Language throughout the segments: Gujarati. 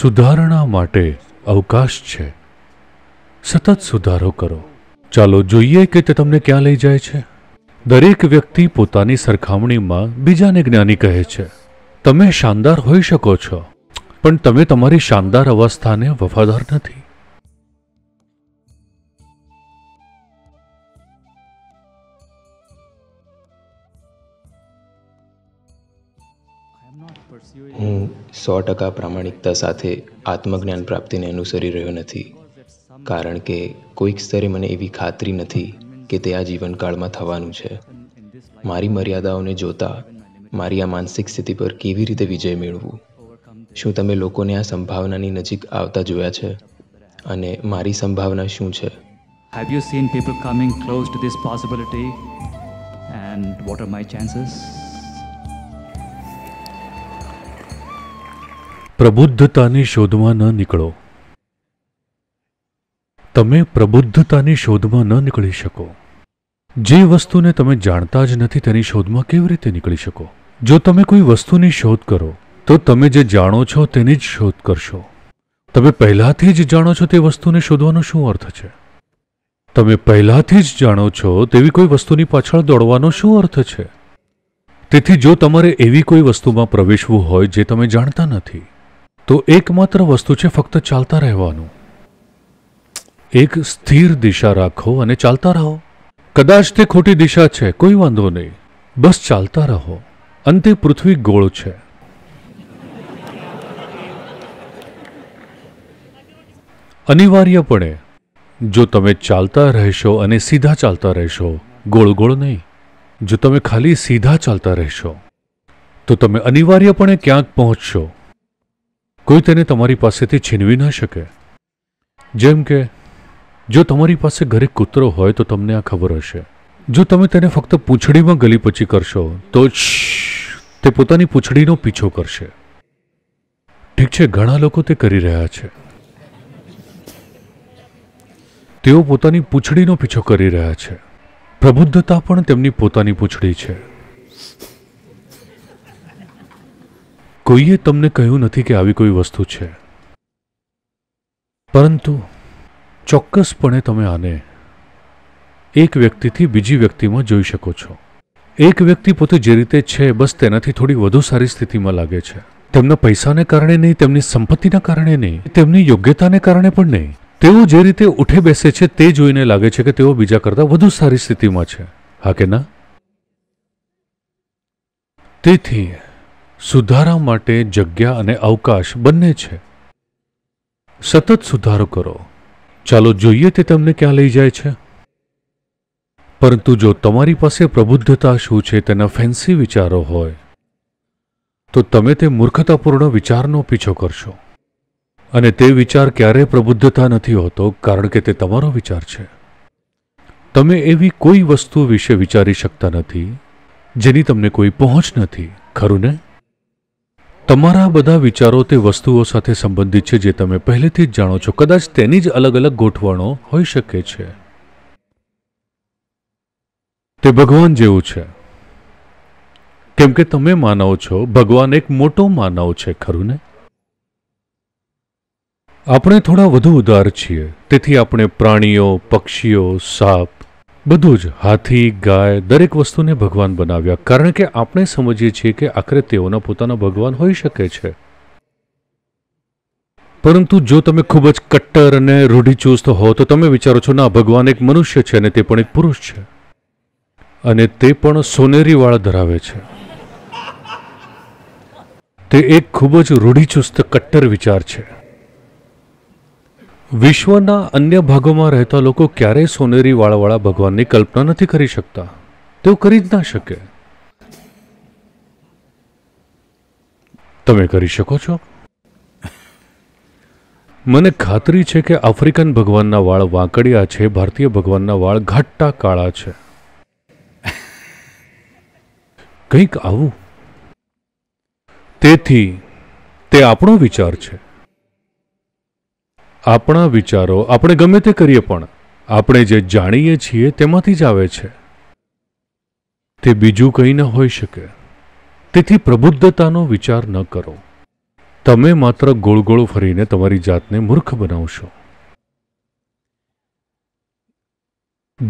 સુધારણા માટે અવકાશ છે સતત સુધારો કરો ચાલો જોઈએ કે તે તમને ક્યાં લઈ જાય છે દરેક વ્યક્તિ પોતાની સરખામણીમાં બીજાને જ્ઞાની કહે છે તમે શાનદાર હોઈ શકો છો પણ તમે તમારી શાનદાર અવસ્થાને વફાદાર નથી હું સો ટકા પ્રામાણિકતા સાથે આત્મજ્ઞાન પ્રાપ્તિને અનુસરી રહ્યો નથી કારણ કે કોઈક સ્તરે મને એવી ખાતરી નથી કે તે આ જીવનકાળમાં થવાનું છે મારી મર્યાદાઓને જોતા મારી આ માનસિક સ્થિતિ પર કેવી રીતે વિજય મેળવવું શું તમે લોકોને આ સંભાવનાની નજીક આવતા જોયા છે અને મારી સંભાવના શું છે have you seen people coming close to this possibility and what are my chances પ્રબુદ્ધતાની શોધમાં ન નીકળો તમે પ્રબુદ્ધતાની શોધમાં ન નીકળી શકો જે વસ્તુને તમે જાણતા જ નથી તેની શોધમાં કેવી રીતે નીકળી શકો જો તમે કોઈ વસ્તુની શોધ કરો તો તમે જે જાણો છો તેની જ શોધ કરશો તમે પહેલાંથી જ જાણો છો તે વસ્તુને શોધવાનો શું અર્થ છે તમે પહેલાંથી જ જાણો છો તેવી કોઈ વસ્તુની પાછળ દોડવાનો શું અર્થ છે તેથી જો તમારે એવી કોઈ વસ્તુમાં પ્રવેશવું હોય જે તમે જાણતા નથી તો એકમાત્ર વસ્તુ છે ફક્ત ચાલતા રહેવાનું એક સ્થિર દિશા રાખો અને ચાલતા રહો કદાચ તે ખોટી દિશા છે કોઈ વાંધો નહીં બસ ચાલતા રહો અંતે પૃથ્વી ગોળ છે અનિવાર્યપણે જો તમે ચાલતા રહેશો અને સીધા ચાલતા રહેશો ગોળ ગોળ નહીં જો તમે ખાલી સીધા ચાલતા રહેશો તો તમે અનિવાર્યપણે ક્યાંક પહોંચશો કોઈ તેને તમારી પાસેથી છીનવી ન શકે જેમ કે જો તમારી પાસે ઘરે કૂતરો હોય તો તમને આ ખબર હશે જો તમે તેને ફક્ત પૂંછડીમાં ગલીપચી કરશો તો તે પોતાની પૂંછડીનો પીછો કરશે ઠીક છે ઘણા લોકો તે કરી રહ્યા છે તેઓ પોતાની પૂંછડીનો પીછો કરી રહ્યા છે પ્રબુદ્ધતા પણ તેમની પોતાની પૂંછડી છે કોઈએ તમને કહ્યું નથી કે આવી કોઈ વસ્તુ છે પરંતુ ચોક્કસપણે તમે આને એક વ્યક્તિથી બીજી વ્યક્તિમાં જોઈ શકો છો એક વ્યક્તિ પોતે જે રીતે છે બસ તેનાથી થોડી વધુ સારી સ્થિતિમાં લાગે છે તેમના પૈસાને કારણે નહીં તેમની સંપત્તિના કારણે નહીં તેમની યોગ્યતાને કારણે પણ નહીં તેઓ જે રીતે ઉઠે બેસે છે તે જોઈને લાગે છે કે તેઓ બીજા કરતાં વધુ સારી સ્થિતિમાં છે હા કે ના તેથી સુધારા માટે જગ્યા અને અવકાશ બંને છે સતત સુધારો કરો ચાલો જોઈએ તે તમને ક્યાં લઈ જાય છે પરંતુ જો તમારી પાસે પ્રબુદ્ધતા શું છે તેના ફેન્સી વિચારો હોય તો તમે તે મૂર્ખતાપૂર્ણ વિચારનો પીછો કરશો અને તે વિચાર ક્યારેય પ્રબુદ્ધતા નથી હોતો કારણ કે તે તમારો વિચાર છે તમે એવી કોઈ વસ્તુ વિશે વિચારી શકતા નથી જેની તમને કોઈ પહોંચ નથી ખરું ને તમારા બધા વિચારો તે વસ્તુઓ સાથે સંબંધિત છે જે તમે પહેલેથી જ જાણો છો કદાચ તેની જ અલગ અલગ ગોઠવણો હોઈ શકે છે તે ભગવાન જેવું છે કેમ કે તમે માનવ છો ભગવાન એક મોટો માનવ છે ખરું ને આપણે થોડા વધુ ઉદાર છીએ તેથી આપણે પ્રાણીઓ પક્ષીઓ સાપ બધું જ હાથી ગાય દરેક વસ્તુને ભગવાન બનાવ્યા કારણ કે આપણે સમજીએ છીએ કે આખરે તેઓના પોતાના ભગવાન હોઈ શકે છે પરંતુ જો તમે ખૂબ જ કટ્ટર અને રૂઢિચુસ્ત હો તો તમે વિચારો છો ના ભગવાન એક મનુષ્ય છે અને તે પણ એક પુરુષ છે અને તે પણ સોનેરી વાળા ધરાવે છે તે એક ખૂબ જ રૂઢિચુસ્ત કટ્ટર વિચાર છે વિશ્વના અન્ય ભાગોમાં રહેતા લોકો ક્યારેય સોનેરી વાળાવાળા ભગવાનની કલ્પના નથી કરી શકતા તેઓ કરી જ ના શકે તમે કરી શકો છો મને ખાતરી છે કે આફ્રિકન ભગવાનના વાળ વાંકડિયા છે ભારતીય ભગવાનના વાળ ઘાટા કાળા છે કંઈક આવું તેથી તે આપણો વિચાર છે આપણા વિચારો આપણે ગમે તે કરીએ પણ આપણે જે જાણીએ છીએ તેમાંથી જ આવે છે તે બીજું કંઈ ન હોઈ શકે તેથી પ્રબુદ્ધતાનો વિચાર ન કરો તમે માત્ર ગોળ ગોળ ફરીને તમારી જાતને મૂર્ખ બનાવશો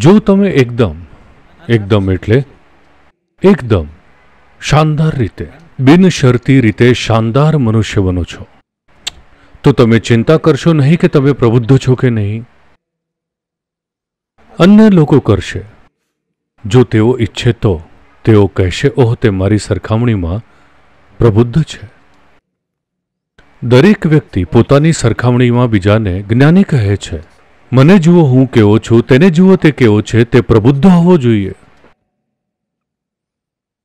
જો તમે એકદમ એકદમ એટલે એકદમ શાનદાર રીતે બિનશરતી રીતે શાનદાર મનુષ્ય બનો છો તો તમે ચિંતા કરશો નહીં કે તમે પ્રબુદ્ધ છો કે નહીં અન્ય લોકો કરશે જો તેઓ ઈચ્છે તો તેઓ કહેશે ઓહ તે મારી સરખામણીમાં પ્રબુદ્ધ છે દરેક વ્યક્તિ પોતાની સરખામણીમાં બીજાને જ્ઞાની કહે છે મને જુઓ હું કેવો છું તેને જુઓ તે કેવો છે તે પ્રબુદ્ધ હોવો જોઈએ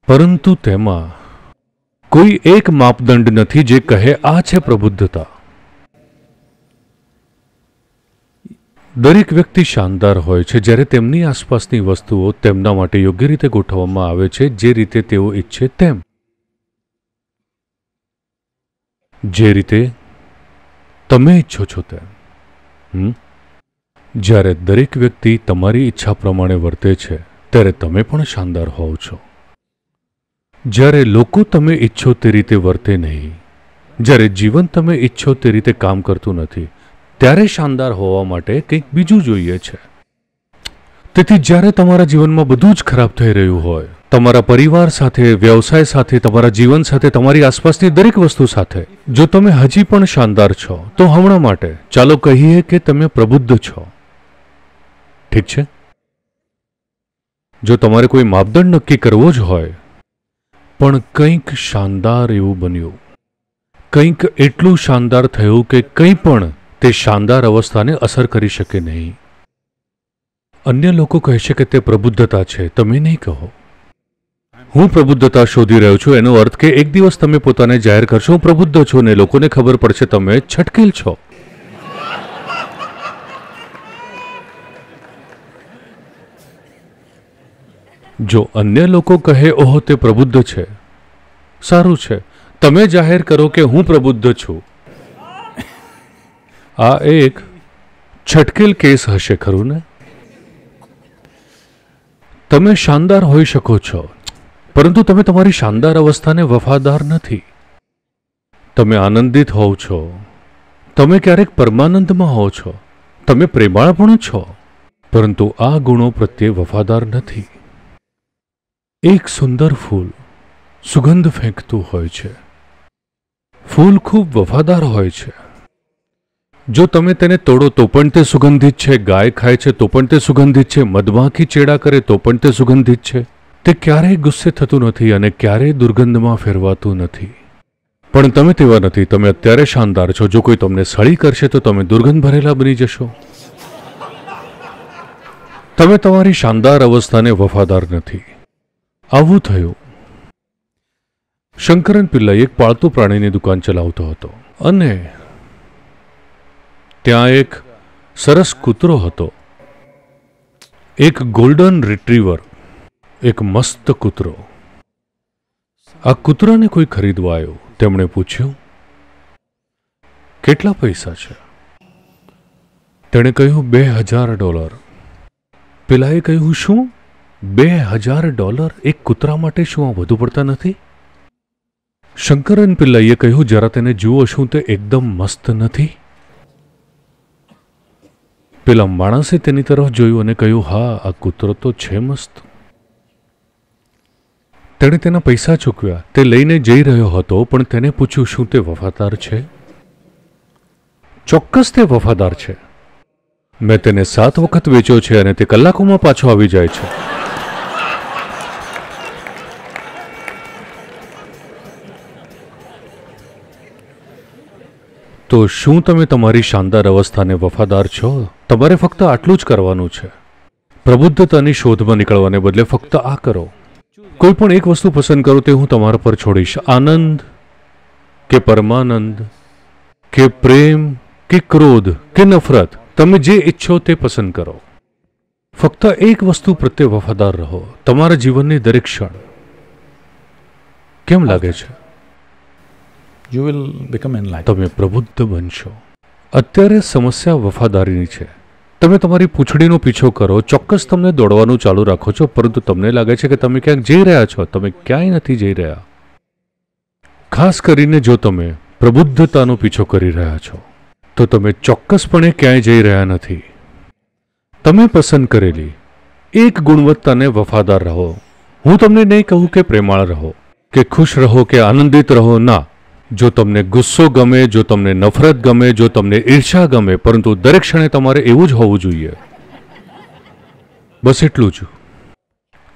પરંતુ તેમાં કોઈ એક માપદંડ નથી જે કહે આ છે પ્રબુદ્ધતા દરેક વ્યક્તિ શાનદાર હોય છે જ્યારે તેમની આસપાસની વસ્તુઓ તેમના માટે યોગ્ય રીતે ગોઠવવામાં આવે છે જે રીતે તેઓ ઈચ્છે તેમ જે રીતે તમે ઈચ્છો છો તેમ જ્યારે દરેક વ્યક્તિ તમારી ઈચ્છા પ્રમાણે વર્તે છે ત્યારે તમે પણ શાનદાર હોવ છો જ્યારે લોકો તમે ઈચ્છો તે રીતે વર્તે નહીં જ્યારે જીવન તમે ઈચ્છો તે રીતે કામ કરતું નથી ત્યારે શાનદાર હોવા માટે કંઈક બીજું જોઈએ છે તેથી જ્યારે તમારા જીવનમાં બધું જ ખરાબ થઈ રહ્યું હોય તમારા પરિવાર સાથે વ્યવસાય સાથે તમારા જીવન સાથે તમારી આસપાસની દરેક વસ્તુ સાથે જો તમે હજી પણ શાનદાર છો તો હમણાં માટે ચાલો કહીએ કે તમે પ્રબુદ્ધ છો ઠીક છે જો તમારે કોઈ માપદંડ નક્કી કરવો જ હોય પણ કંઈક શાનદાર એવું બન્યું કંઈક એટલું શાનદાર થયું કે કંઈ પણ તે શાનદાર અવસ્થાને અસર કરી શકે નહીં અન્ય લોકો કહે છે કે તે પ્રબુદ્ધતા છે તમે નહીં કહો હું પ્રબુદ્ધતા શોધી રહ્યો છું એનો અર્થ કે એક દિવસ તમે પોતાને જાહેર કરશો હું પ્રબુદ્ધ છો ને લોકોને ખબર પડશે તમે છટકેલ છો જો અન્ય લોકો કહે ઓહો તે પ્રબુદ્ધ છે સારું છે તમે જાહેર કરો કે હું પ્રબુદ્ધ છું આ એક છટકેલ કેસ હશે ખરું ને તમે શાનદાર હોઈ શકો છો પરંતુ તમે તમારી શાનદાર અવસ્થાને વફાદાર નથી તમે આનંદિત હોવ છો તમે ક્યારેક પરમાનંદમાં હો છો તમે પ્રેમાળ પણ છો પરંતુ આ ગુણો પ્રત્યે વફાદાર નથી એક સુંદર ફૂલ સુગંધ ફેંકતું હોય છે ફૂલ ખૂબ વફાદાર હોય છે જો તમે તેને તોડો તો પણ તે સુગંધિત છે ગાય ખાય છે તો પણ તે સુગંધિત છે મધમાખી ચેડા કરે તો પણ તે સુગંધિત છે તે ક્યારેય ગુસ્સે થતું નથી અને ક્યારેય દુર્ગંધમાં ફેરવાતું નથી પણ તમે તેવા નથી તમે અત્યારે શાનદાર છો જો કોઈ તમને સળી કરશે તો તમે દુર્ગંધ ભરેલા બની જશો તમે તમારી શાનદાર અવસ્થાને વફાદાર નથી આવું થયું શંકરન પિલ્લાઈ એક પાળતુ પ્રાણીની દુકાન ચલાવતો હતો અને ત્યાં એક સરસ કૂતરો હતો એક ગોલ્ડન રિટ્રીવર એક મસ્ત કૂતરો આ કૂતરાને કોઈ ખરીદવા આવ્યો તેમણે પૂછ્યું કેટલા પૈસા છે તેણે કહ્યું બે હજાર ડોલર પેલાએ કહ્યું શું બે હજાર ડોલર એક કૂતરા માટે શું આ વધુ પડતા નથી શંકરન પિલ્લાઈએ કહ્યું જરા તેને જુઓ શું તે એકદમ મસ્ત નથી પેલા માણસે તેની તરફ જોયું અને કહ્યું હા આ કૂતરો તો છે મસ્ત તેણે તેના પૈસા ચૂકવ્યા તે લઈને જઈ રહ્યો હતો પણ તેને પૂછ્યું શું તે વફાદાર છે ચોક્કસ તે વફાદાર છે મેં તેને સાત વખત વેચ્યો છે અને તે કલાકોમાં પાછો આવી જાય છે તો શું તમે તમારી શાનદાર અવસ્થાને વફાદાર છો તમારે ફક્ત આટલું જ કરવાનું છે પ્રબુદ્ધતાની શોધમાં નીકળવાને બદલે ફક્ત આ કરો કોઈ પણ એક વસ્તુ પસંદ કરો તે હું તમારા પર છોડીશ આનંદ કે પરમાનંદ કે પ્રેમ કે ક્રોધ કે નફરત તમે જે ઈચ્છો તે પસંદ કરો ફક્ત એક વસ્તુ પ્રત્યે વફાદાર રહો તમારા જીવનની દરેક ક્ષણ કેમ લાગે છે યુ વિલ બિકમ એનલાઇટ તમે પ્રબુદ્ધ બનશો અત્યારે સમસ્યા વફાદારીની છે તમે તમારી પૂંછડીનો પીછો કરો ચોક્કસ તમને દોડવાનું ચાલુ રાખો છો પરંતુ તમને લાગે છે કે તમે ક્યાંક જઈ રહ્યા છો તમે ક્યાંય નથી જઈ રહ્યા ખાસ કરીને જો તમે પ્રબુદ્ધતાનો પીછો કરી રહ્યા છો તો તમે ચોક્કસપણે ક્યાંય જઈ રહ્યા નથી તમે પસંદ કરેલી એક ગુણવત્તાને વફાદાર રહો હું તમને નહીં કહું કે પ્રેમાળ રહો કે ખુશ રહો કે આનંદિત રહો ના જો તમને ગુસ્સો ગમે જો તમને નફરત ગમે જો તમને ઈર્ષા ગમે પરંતુ દરેક ક્ષણે તમારે એવું જ હોવું જોઈએ બસ એટલું જ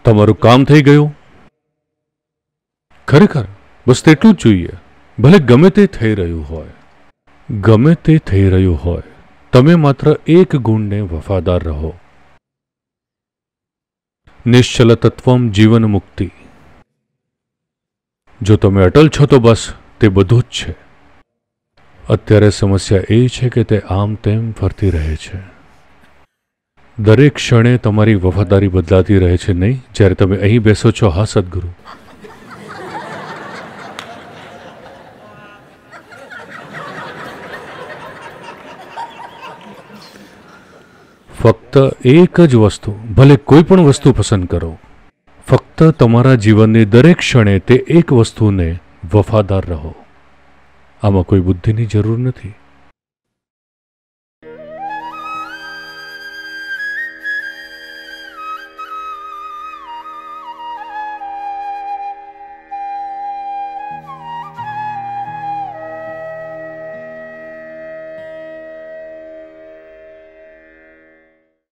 તમારું કામ થઈ ગયું ખરેખર બસ તેટલું જ જોઈએ ભલે ગમે તે થઈ રહ્યું હોય ગમે તે થઈ રહ્યું હોય તમે માત્ર એક ગુણને વફાદાર રહો નિશ્ચલ તત્વમ જીવન મુક્તિ જો તમે અટલ છો તો બસ તે બધું જ છે અત્યારે સમસ્યા એ છે કે તે આમ તેમ ફરતી રહે છે દરેક ક્ષણે તમારી વફાદારી બદલાતી રહે છે નહીં જ્યારે તમે અહીં બેસો છો હા સદગુરુ ફક્ત એક જ વસ્તુ ભલે કોઈ પણ વસ્તુ પસંદ કરો ફક્ત તમારા જીવનની દરેક ક્ષણે તે એક વસ્તુને વફાદાર રહો આમાં કોઈ બુદ્ધિની જરૂર નથી